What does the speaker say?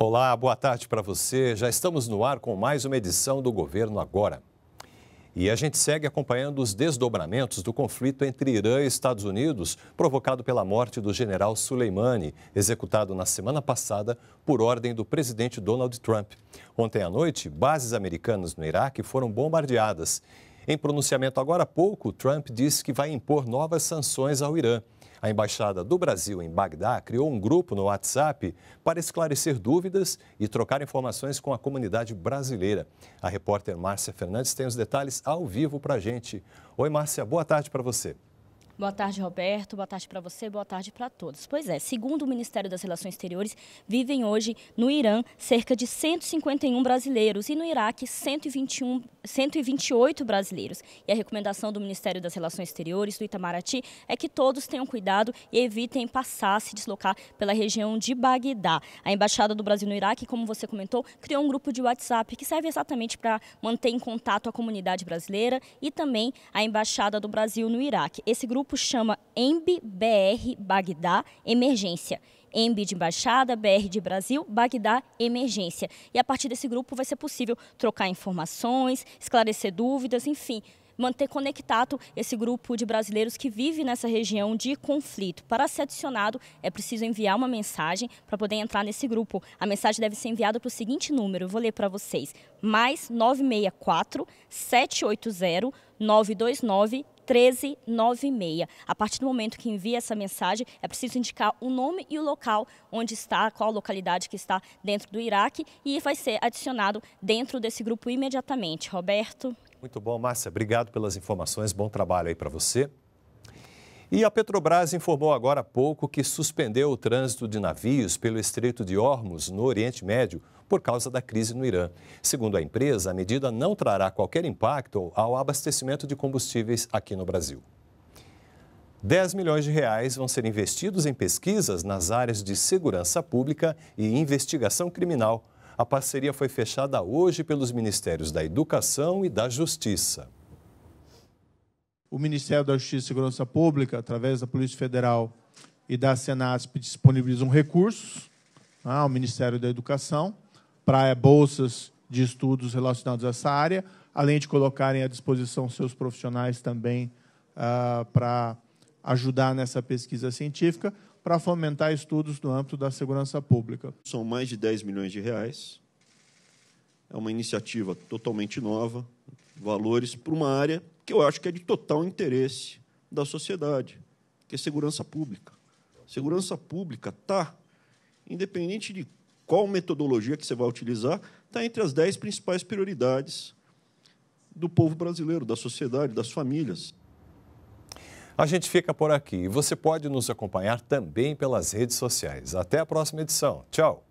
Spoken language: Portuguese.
Olá, boa tarde para você. Já estamos no ar com mais uma edição do Governo Agora. E a gente segue acompanhando os desdobramentos do conflito entre Irã e Estados Unidos, provocado pela morte do general Soleimani, executado na semana passada por ordem do presidente Donald Trump. Ontem à noite, bases americanas no Iraque foram bombardeadas. Em pronunciamento agora há pouco, Trump disse que vai impor novas sanções ao Irã. A Embaixada do Brasil em Bagdá criou um grupo no WhatsApp para esclarecer dúvidas e trocar informações com a comunidade brasileira. A repórter Márcia Fernandes tem os detalhes ao vivo para a gente. Oi, Márcia, boa tarde para você. Boa tarde, Roberto. Boa tarde para você, boa tarde para todos. Pois é, segundo o Ministério das Relações Exteriores, vivem hoje no Irã cerca de 151 brasileiros e no Iraque 121, 128 brasileiros. E a recomendação do Ministério das Relações Exteriores, do Itamaraty, é que todos tenham cuidado e evitem passar, se deslocar pela região de Bagdá. A Embaixada do Brasil no Iraque, como você comentou, criou um grupo de WhatsApp que serve exatamente para manter em contato a comunidade brasileira e também a Embaixada do Brasil no Iraque. Esse grupo grupo chama MBBR Bagdá Emergência. EMB de Embaixada, BR de Brasil, Bagdá Emergência. E a partir desse grupo vai ser possível trocar informações, esclarecer dúvidas, enfim, manter conectado esse grupo de brasileiros que vive nessa região de conflito. Para ser adicionado, é preciso enviar uma mensagem para poder entrar nesse grupo. A mensagem deve ser enviada para o seguinte número, eu vou ler para vocês, mais 964 780 929 1396. A partir do momento que envia essa mensagem, é preciso indicar o nome e o local onde está, qual localidade que está dentro do Iraque e vai ser adicionado dentro desse grupo imediatamente. Roberto. Muito bom, Márcia. Obrigado pelas informações. Bom trabalho aí para você. E a Petrobras informou agora há pouco que suspendeu o trânsito de navios pelo Estreito de Hormuz, no Oriente Médio, por causa da crise no Irã. Segundo a empresa, a medida não trará qualquer impacto ao abastecimento de combustíveis aqui no Brasil. 10 milhões de reais vão ser investidos em pesquisas nas áreas de segurança pública e investigação criminal. A parceria foi fechada hoje pelos Ministérios da Educação e da Justiça o Ministério da Justiça e Segurança Pública, através da Polícia Federal e da Senasp, disponibilizam recursos né, ao Ministério da Educação para bolsas de estudos relacionados a essa área, além de colocarem à disposição seus profissionais também ah, para ajudar nessa pesquisa científica, para fomentar estudos no âmbito da segurança pública. São mais de 10 milhões de reais. É uma iniciativa totalmente nova, valores para uma área que eu acho que é de total interesse da sociedade, que é segurança pública. Segurança pública está, independente de qual metodologia que você vai utilizar, está entre as dez principais prioridades do povo brasileiro, da sociedade, das famílias. A gente fica por aqui. Você pode nos acompanhar também pelas redes sociais. Até a próxima edição. Tchau.